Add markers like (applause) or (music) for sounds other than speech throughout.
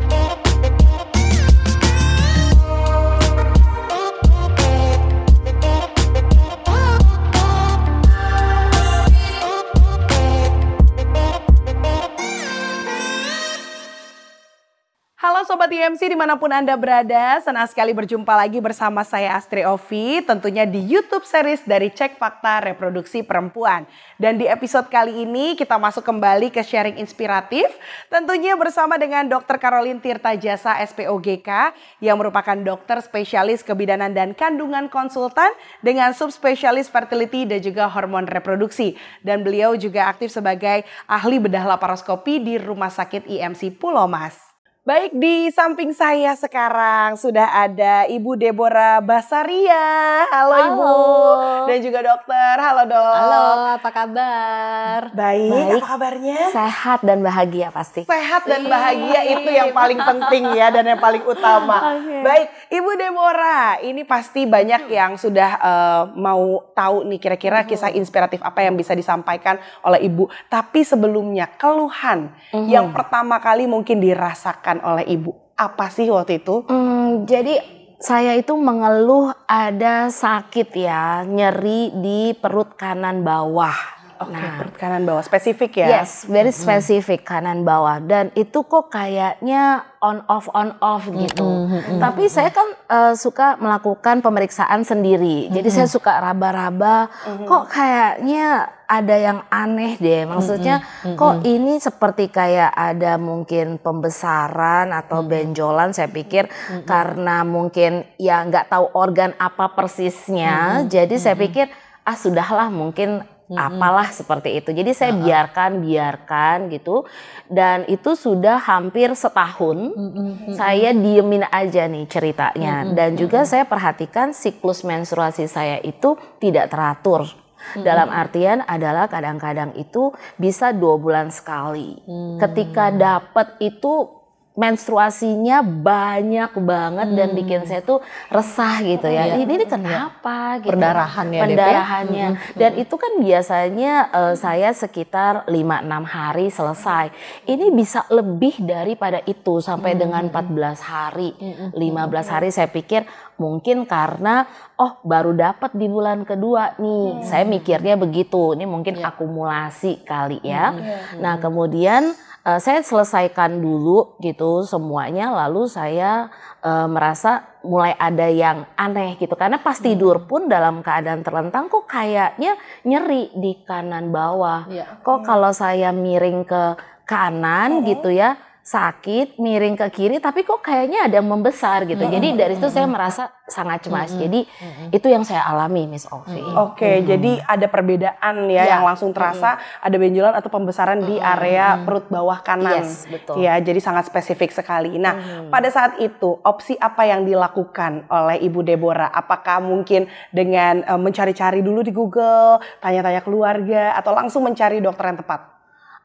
Thank you. Sobat IMC dimanapun Anda berada, senang sekali berjumpa lagi bersama saya Astri Ovi tentunya di Youtube series dari Cek Fakta Reproduksi Perempuan. Dan di episode kali ini kita masuk kembali ke sharing inspiratif tentunya bersama dengan Dr. Caroline Tirta Jasa SPOGK yang merupakan dokter spesialis kebidanan dan kandungan konsultan dengan subspesialis fertility dan juga hormon reproduksi. Dan beliau juga aktif sebagai ahli bedah laparoskopi di Rumah Sakit IMC Pulau Mas. Baik, di samping saya sekarang sudah ada Ibu Deborah Basaria. Halo, Halo. Ibu. Dan juga dokter. Halo, Dok. Halo, apa kabar? Baik, Baik, apa kabarnya? Sehat dan bahagia pasti. Sehat dan iya. bahagia Ii. itu yang paling penting ya dan yang paling utama. (laughs) Okay. Baik, Ibu Deborah, ini pasti banyak yang sudah uh, mau tahu nih kira-kira hmm. kisah inspiratif apa yang bisa disampaikan oleh Ibu. Tapi sebelumnya keluhan hmm. yang pertama kali mungkin dirasakan dirasakan oleh ibu? Apa sih waktu itu? Hmm, jadi saya itu mengeluh ada sakit ya, nyeri di perut kanan bawah Okay. Nah, kanan bawah spesifik ya. Yes, very mm-hmm. spesifik mm-hmm. kanan bawah dan itu kok kayaknya on off on off mm-hmm, gitu. Mm-hmm. Tapi mm-hmm. saya kan uh, suka melakukan pemeriksaan sendiri. Mm-hmm. Jadi saya mm-hmm. suka raba-raba mm-hmm. kok kayaknya ada yang aneh deh. Maksudnya mm-hmm. kok mm-hmm. ini seperti kayak ada mungkin pembesaran atau mm-hmm. benjolan saya pikir mm-hmm. karena mungkin ya nggak tahu organ apa persisnya. Mm-hmm. Jadi mm-hmm. saya pikir ah sudahlah mungkin apalah seperti itu. Jadi saya uh biarkan biarkan gitu dan itu sudah hampir setahun -hmm. saya diemin aja nih ceritanya -hmm. dan juga -hmm. saya perhatikan siklus menstruasi saya itu tidak teratur. Dalam artian adalah kadang-kadang itu bisa dua bulan sekali. -hmm. Ketika dapat itu menstruasinya banyak banget hmm. dan bikin saya tuh resah gitu oh ya. Iya. Ini, ini iya. kenapa? Gitu. Perdarahan ya. ya? Pendarahannya. Hmm, hmm, dan hmm. itu kan biasanya uh, saya sekitar 5-6 hari selesai. Ini bisa lebih daripada itu sampai hmm. dengan 14 hari, hmm. 15 hari saya pikir mungkin karena oh baru dapat di bulan kedua nih. Hmm. Saya mikirnya begitu. Ini mungkin iya. akumulasi kali ya. Hmm. Nah kemudian uh, saya selesaikan dulu gitu semuanya lalu saya uh, merasa mulai ada yang aneh gitu karena pas hmm. tidur pun dalam keadaan terlentang kok kayaknya nyeri di kanan bawah. Ya. Kok hmm. kalau saya miring ke kanan -hmm. gitu ya sakit miring ke kiri tapi kok kayaknya ada yang membesar gitu. Mm -hmm. Jadi dari itu saya merasa sangat cemas. Mm -hmm. Jadi mm -hmm. itu yang saya alami Miss Ovi. Oke, mm -hmm. jadi ada perbedaan ya, ya. yang langsung terasa mm -hmm. ada benjolan atau pembesaran mm -hmm. di area perut bawah kanan. Yes, betul. Ya, jadi sangat spesifik sekali. Nah, mm -hmm. pada saat itu opsi apa yang dilakukan oleh Ibu Deborah? Apakah mungkin dengan eh, mencari-cari dulu di Google, tanya-tanya keluarga atau langsung mencari dokter yang tepat?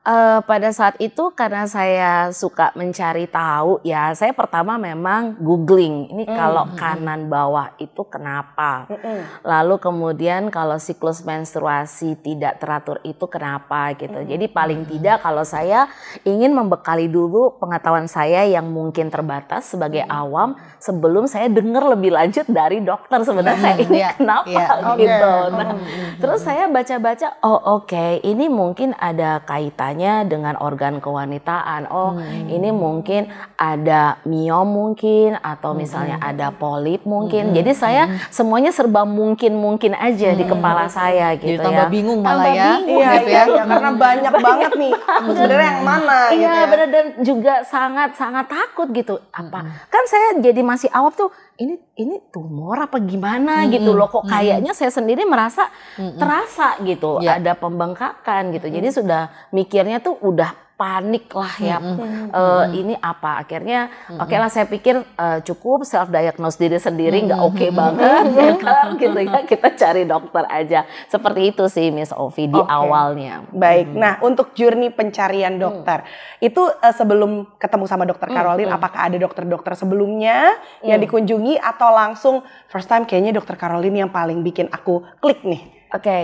Uh, pada saat itu karena saya suka mencari tahu ya, saya pertama memang googling. Ini mm. kalau hmm, hmm. kanan bawah itu kenapa? Mm hmm Lalu kemudian kalau siklus menstruasi tidak teratur itu kenapa gitu. Mm. Jadi hmm. paling tidak kalau saya ingin membekali dulu pengetahuan saya yang mungkin terbatas sebagai mm. awam sebelum saya dengar lebih lanjut dari dokter sebenarnya mm. ini yeah. kenapa yeah. Ya, gitu. Oh, nah, mm. terus saya baca-baca, oh oke, okay, ini mungkin ada kaitan kaitannya dengan organ kewanitaan. Oh, hmm. ini mungkin ada miom mungkin atau hmm. misalnya ada polip mungkin. Hmm. Jadi saya hmm. semuanya serba mungkin-mungkin aja hmm. di kepala saya gitu Jadi ya. tambah bingung malah tambah ya. Bingung, iya, gitu ya. Iya, iya. karena banyak iya. banget nih sebenarnya yang mana iya, gitu ya. dan juga sangat-sangat takut gitu. Apa? Hmm, hmm. Kan saya jadi masih awam tuh ini ini tumor apa gimana -hmm. gitu loh kok hmm, hmm. kayaknya -hmm. saya sendiri merasa -hmm. hmm. terasa gitu yeah. ada pembengkakan gitu. -hmm. Jadi sudah mikirnya tuh udah panik lah ya hmm. uh, hmm. ini apa akhirnya hmm. oke okay lah saya pikir uh, cukup self diagnose diri sendiri nggak hmm. oke okay banget hmm. ya kan (laughs) gitu ya kita cari dokter aja seperti itu sih Miss Ovi di okay. awalnya baik hmm. nah untuk journey pencarian mm. dokter hmm. itu uh, sebelum ketemu sama dokter Karolin mm, hmm. apakah ada dokter-dokter sebelumnya hmm. yang mm. dikunjungi atau langsung first time kayaknya dokter Karolin yang paling bikin aku klik nih Oke, okay.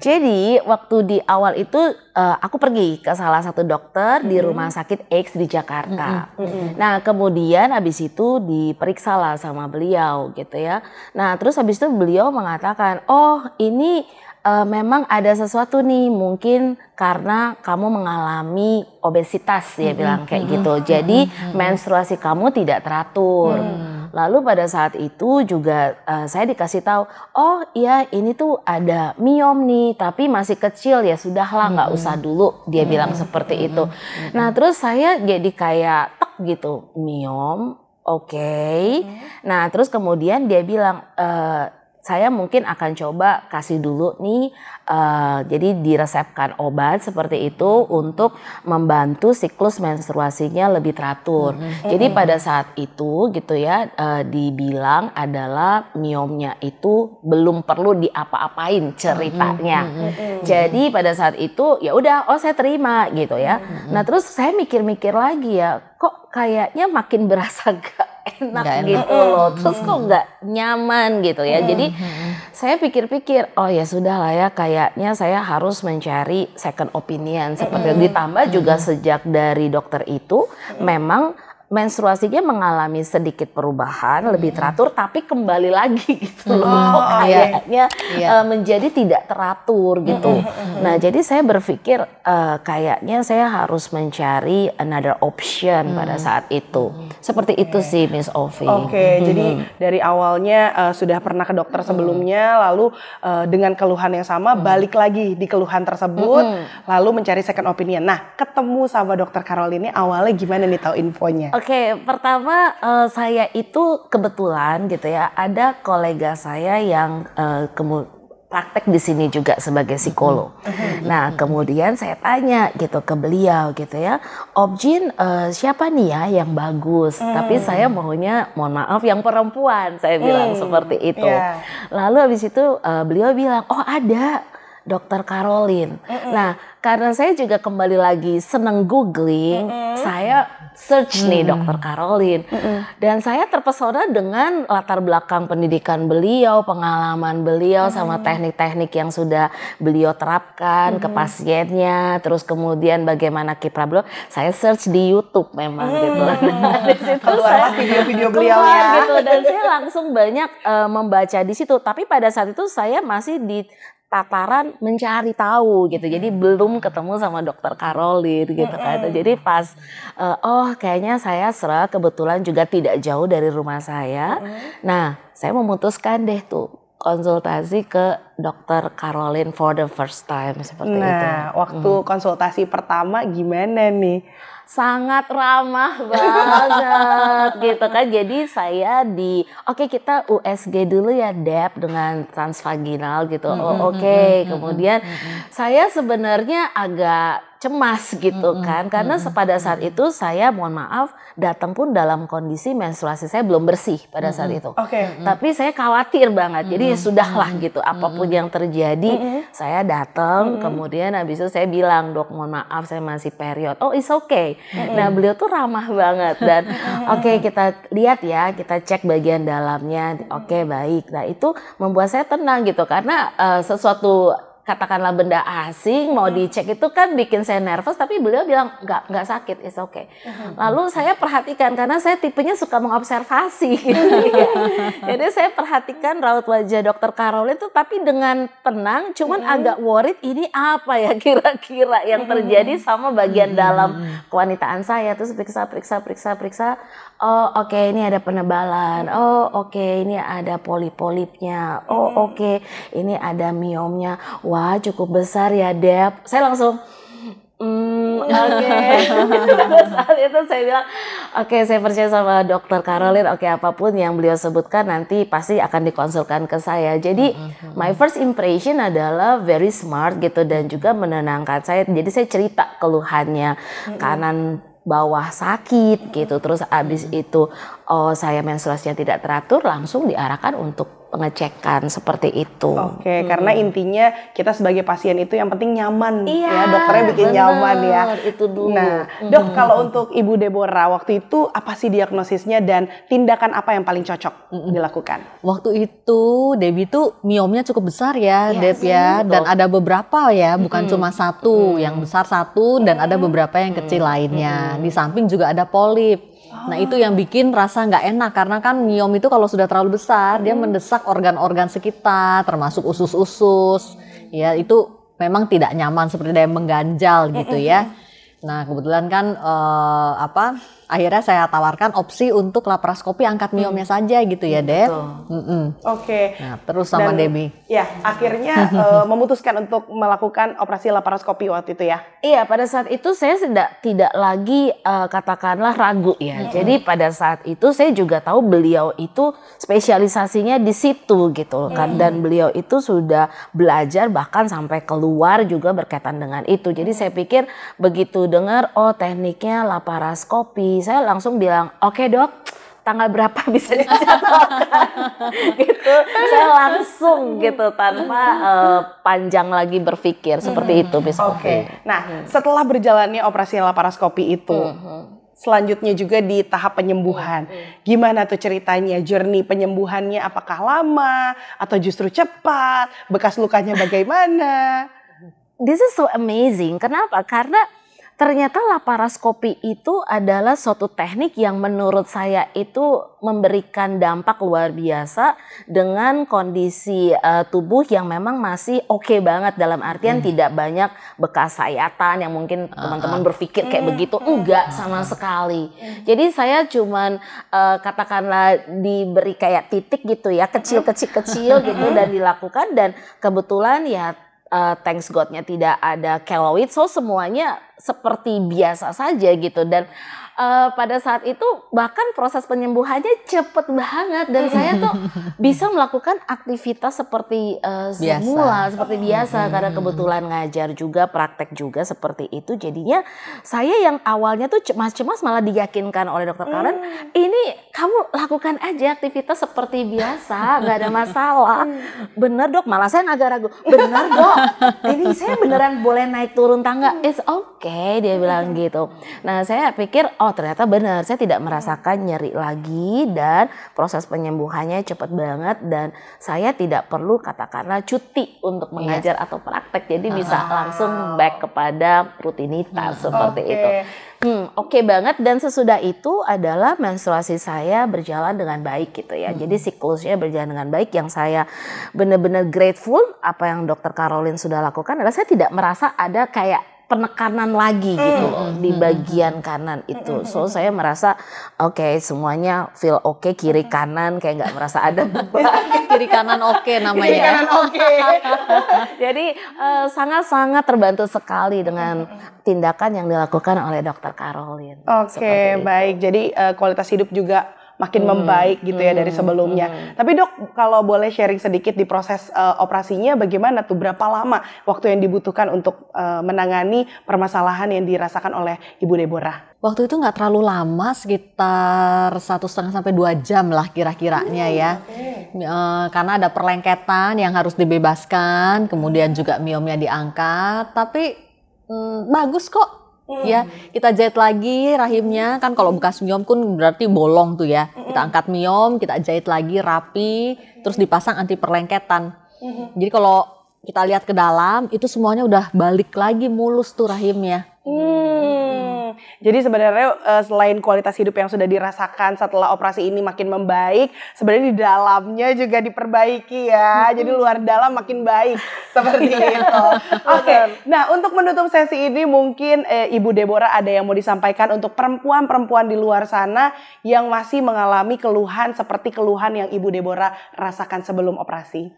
jadi waktu di awal itu uh, aku pergi ke salah satu dokter -hmm. di rumah sakit X di Jakarta. Hmm hmm, hmm. -hmm. Nah kemudian habis itu diperiksa lah sama beliau gitu ya. Nah terus habis itu beliau mengatakan, oh ini uh, memang ada sesuatu nih mungkin karena kamu mengalami obesitas ya hmm. bilang kayak gitu. Jadi hmm. menstruasi kamu tidak teratur. Hmm. Lalu pada saat itu juga uh, saya dikasih tahu, oh iya ini tuh ada miom nih, tapi masih kecil ya sudahlah nggak hmm. usah dulu dia hmm. bilang seperti hmm. itu. Hmm. Nah terus saya jadi kayak tek gitu miom, oke. Okay. Hmm. Nah terus kemudian dia bilang. Uh, saya mungkin akan coba kasih dulu nih uh, jadi diresepkan obat seperti itu untuk membantu siklus menstruasinya lebih teratur. Mm -hmm. Jadi pada saat itu gitu ya uh, dibilang adalah miomnya itu belum perlu diapa-apain ceritanya. Mm -hmm. Jadi pada saat itu ya udah oh saya terima gitu ya. Mm -hmm. Nah terus saya mikir-mikir lagi ya kok kayaknya makin berasa (laughs) gak enak, enak. gitu loh terus kok nggak nyaman gitu ya hmm. jadi saya pikir-pikir oh ya sudah lah ya kayaknya saya harus mencari second opinion seperti hmm. ditambah juga sejak dari dokter itu memang menstruasinya mengalami sedikit perubahan, hmm. lebih teratur, tapi kembali lagi gitu hmm. loh. Oh, iya. kayaknya iya. uh, menjadi tidak teratur gitu. Hmm. hmm, hmm nah, jadi saya berpikir uh, kayaknya saya harus mencari another option hmm. pada saat itu. Seperti okay. itu sih Miss Ovi. Oke, okay, hmm. jadi dari awalnya uh, sudah pernah ke dokter sebelumnya, lalu uh, dengan keluhan yang sama hmm. balik lagi di keluhan tersebut, hmm. lalu mencari second opinion. Nah, ketemu sama dokter Karol ini awalnya gimana nih tahu infonya? okay, pertama uh, saya itu kebetulan gitu ya ada kolega saya yang uh, eh, kemudian praktek di sini juga sebagai psikolog. Mm-hmm. Mm-hmm. Mm-hmm. Nah, kemudian saya tanya gitu ke beliau gitu ya, Objin uh, eh, siapa nih ya yang bagus? Mm. Tapi saya maunya, mohon maaf, yang perempuan. Saya bilang mm. seperti itu. Yeah. Lalu habis itu uh, beliau bilang, oh ada Dokter Caroline. Mm -mm. Nah, karena saya juga kembali lagi seneng googling, mm -mm. saya search mm. nih Dokter Caroline, mm -mm. dan saya terpesona dengan latar belakang pendidikan beliau, pengalaman beliau, mm. sama teknik-teknik yang sudah beliau terapkan mm. ke pasiennya, terus kemudian bagaimana kiprah beliau. Saya search di YouTube memang mm. gitu. Nah, (laughs) di (laughs) situ saya video-video beliau ya. gitu dan saya langsung banyak uh, membaca di situ. Tapi pada saat itu saya masih di tataran mencari tahu gitu. Jadi belum ketemu sama dokter Karolin gitu kan. Jadi pas uh, oh kayaknya saya serah kebetulan juga tidak jauh dari rumah saya. Nah, saya memutuskan deh tuh konsultasi ke dokter Caroline for the first time seperti nah, itu. Nah, waktu hmm. konsultasi pertama gimana nih? Sangat ramah (laughs) banget gitu kan. Jadi saya di oke okay, kita USG dulu ya Dep dengan transvaginal gitu. Hmm, oh, hmm, oke. Okay. Hmm, kemudian saya sebenarnya agak cemas gitu kan karena pada saat itu saya mohon maaf datang pun dalam kondisi menstruasi saya belum bersih pada saat mm -hmm. itu. Okay. Tapi saya khawatir banget. Mm -hmm. Jadi sudahlah gitu apapun yang terjadi mm -hmm. saya datang mm -hmm. kemudian habis itu saya bilang dok mohon maaf saya masih period oh it's okay mm -hmm. nah beliau tuh ramah banget dan (laughs) oke okay, kita lihat ya kita cek bagian dalamnya oke okay, baik nah itu membuat saya tenang gitu karena uh, sesuatu katakanlah benda asing mau hmm. dicek itu kan bikin saya nervous tapi beliau bilang nggak nggak sakit is oke okay. Hmm. lalu saya perhatikan karena saya tipenya suka mengobservasi (laughs) (laughs) jadi saya perhatikan raut wajah dokter Karol itu tapi dengan tenang cuman hmm. agak worried ini apa ya kira-kira yang terjadi sama bagian dalam kewanitaan saya terus periksa periksa periksa periksa oh oke okay, ini ada penebalan oh oke okay, ini ada polip-polipnya oh oke okay, ini ada miomnya wah cukup besar ya Dep. Saya langsung, mm, oke. Okay. (laughs) saat itu saya bilang, oke okay, saya percaya sama dokter Caroline, oke okay, apapun yang beliau sebutkan nanti pasti akan dikonsulkan ke saya. Jadi mm-hmm. my first impression adalah very smart gitu dan juga menenangkan saya. Jadi saya cerita keluhannya mm-hmm. kanan bawah sakit gitu. Mm-hmm. Terus abis itu oh saya menstruasinya tidak teratur langsung diarahkan untuk pengecekan seperti itu. Oke, okay, hmm. karena intinya kita sebagai pasien itu yang penting nyaman iya, ya, dokternya bikin bener, nyaman ya. Itu dulu. Nah, hmm. dok kalau untuk Ibu Deborah waktu itu apa sih diagnosisnya dan tindakan apa yang paling cocok hmm. dilakukan? Waktu itu Debi itu miomnya cukup besar ya, yes, iya, Deb iya, ya, betul. dan ada beberapa ya, bukan hmm. cuma satu, hmm. yang besar satu dan ada hmm. beberapa yang kecil hmm. lainnya. Di samping juga ada polip Nah itu yang bikin rasa nggak enak karena kan miom itu kalau sudah terlalu besar dia hmm. mendesak organ-organ sekitar termasuk usus-usus ya itu memang tidak nyaman seperti ada yang mengganjal gitu hmm, ya. Hmm. Nah kebetulan kan uh, apa akhirnya saya tawarkan opsi untuk laparoskopi angkat miomnya hmm. saja gitu ya hmm, Dev. Oke. Okay. Nah, terus sama Dan, Debbie. Ya, akhirnya uh, (laughs) memutuskan untuk melakukan operasi laparoskopi waktu itu ya. Iya, pada saat itu saya tidak tidak lagi uh, katakanlah ragu ya. Hmm. Jadi pada saat itu saya juga tahu beliau itu spesialisasinya di situ gitu kan. Hmm. Dan beliau itu sudah belajar bahkan sampai keluar juga berkaitan dengan itu. Jadi saya pikir begitu dengar oh tekniknya laparoskopi saya langsung bilang oke okay, dok tanggal berapa (laughs) bisa dijadwalkan (laughs) gitu saya langsung gitu tanpa uh, panjang lagi berpikir seperti hmm. itu misalnya Oke. Okay. Nah hmm. setelah berjalannya operasi laparoskopi itu hmm. selanjutnya juga di tahap penyembuhan hmm. Hmm. gimana tuh ceritanya journey penyembuhannya apakah lama atau justru cepat bekas lukanya bagaimana This is so amazing. Kenapa? Karena Ternyata laparoskopi itu adalah suatu teknik yang menurut saya itu memberikan dampak luar biasa dengan kondisi uh, tubuh yang memang masih oke okay banget dalam artian hmm. tidak banyak bekas sayatan yang mungkin ah, ah. teman-teman uh, berpikir kayak uh, begitu enggak sama hmm. sekali. Hmm. Jadi saya cuman uh, katakanlah diberi kayak titik gitu ya kecil-kecil-kecil gitu dan dilakukan dan kebetulan ya uh, thanks Godnya tidak ada keloid so semuanya seperti biasa saja gitu dan uh, pada saat itu bahkan proses penyembuhannya cepet banget dan saya tuh (laughs) bisa melakukan aktivitas seperti uh, biasa. semula seperti biasa hmm. karena kebetulan ngajar juga praktek juga seperti itu jadinya saya yang awalnya tuh cemas-cemas malah diyakinkan oleh dokter Karen mm. ini kamu lakukan aja aktivitas seperti biasa nggak ada (laughs) masalah hmm. bener dok malah saya agak ragu bener dok ini saya beneran boleh naik turun tangga it's okay okay, dia bilang gitu. Nah saya pikir oh ternyata benar saya tidak merasakan nyeri lagi dan proses penyembuhannya cepat banget dan saya tidak perlu katakanlah cuti untuk iya. mengajar yeah. atau praktek jadi bisa ah. langsung back kepada rutinitas hmm. seperti okay. itu. Hmm, oke okay banget dan sesudah itu adalah menstruasi saya berjalan dengan baik gitu ya. Hmm. Jadi siklusnya berjalan dengan baik yang saya benar-benar grateful apa yang dokter Caroline sudah lakukan adalah saya tidak merasa ada kayak penekanan lagi gitu mm. di bagian kanan itu. So saya merasa oke okay, semuanya feel oke okay, kiri kanan kayak nggak merasa ada (laughs) beban. kiri kanan oke okay namanya. Kiri ya. kanan oke. Okay. (laughs) Jadi eh, sangat-sangat uh, terbantu sekali dengan tindakan yang dilakukan oleh dokter Caroline. Oke, okay, baik. Jadi uh, kualitas hidup juga makin hmm. membaik gitu ya hmm. dari sebelumnya. Hmm. Tapi dok kalau boleh sharing sedikit di proses uh, operasinya bagaimana tuh berapa lama waktu yang dibutuhkan untuk uh, menangani permasalahan yang dirasakan oleh Ibu Deborah? Waktu itu nggak terlalu lama sekitar satu setengah sampai dua jam lah kira-kiranya hmm, ya. Okay. Uh, eh, karena ada perlengketan yang harus dibebaskan, kemudian juga miomnya diangkat, tapi hmm, bagus kok Hmm. Ya, kita jahit lagi rahimnya kan kalau bekas miom pun berarti bolong tuh ya. Kita angkat miom, kita jahit lagi rapi, terus dipasang anti perlengketan. Jadi kalau kita lihat ke dalam itu semuanya udah balik lagi mulus tuh rahimnya. Jadi sebenarnya uh, selain kualitas hidup yang sudah dirasakan setelah operasi ini makin membaik, sebenarnya di dalamnya juga diperbaiki ya. Jadi luar dalam makin baik (laughs) seperti iya. itu. (laughs) Oke. Okay. Nah, untuk menutup sesi ini mungkin eh, Ibu Deborah ada yang mau disampaikan untuk perempuan-perempuan di luar sana yang masih mengalami keluhan seperti keluhan yang Ibu Deborah rasakan sebelum operasi.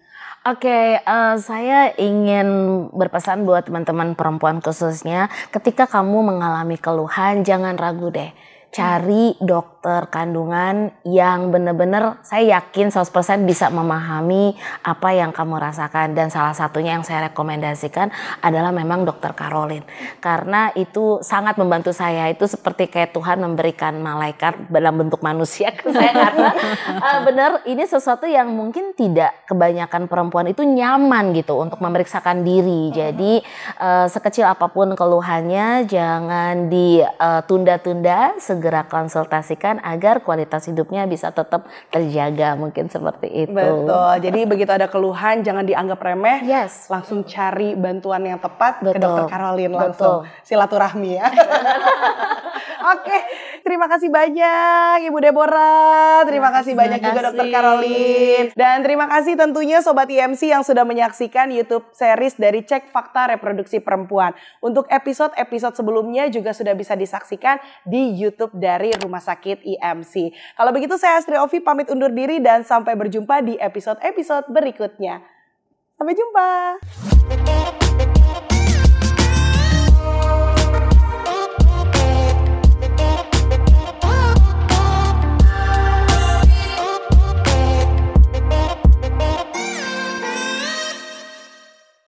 Oke, okay, uh, eh, saya ingin berpesan buat teman-teman perempuan khususnya, ketika kamu mengalami keluhan, jangan ragu deh cari dokter kandungan yang benar-benar saya yakin 100% bisa memahami apa yang kamu rasakan dan salah satunya yang saya rekomendasikan adalah memang dokter Karolin karena itu sangat membantu saya itu seperti kayak Tuhan memberikan malaikat dalam bentuk manusia ke saya (laughs) karena uh, bener ini sesuatu yang mungkin tidak kebanyakan perempuan itu nyaman gitu untuk memeriksakan diri jadi uh, sekecil apapun keluhannya jangan ditunda-tunda eh, uh, segera konsultasikan agar kualitas hidupnya bisa tetap terjaga mungkin seperti itu. Betul. Jadi begitu ada keluhan jangan dianggap remeh. Yes. Langsung cari bantuan yang tepat Betul. ke dokter Karolin langsung Betul. silaturahmi ya. (laughs) Oke. okay. Terima kasih banyak Ibu Deborah. Terima kasih terima banyak kasih. juga Dokter Caroline. Dan terima kasih tentunya Sobat IMC e yang sudah menyaksikan YouTube series dari Cek Fakta Reproduksi Perempuan. Untuk episode-episode sebelumnya juga sudah bisa disaksikan di YouTube dari Rumah Sakit IMC. E Kalau begitu saya Astri Ovi pamit undur diri dan sampai berjumpa di episode-episode berikutnya. Sampai jumpa.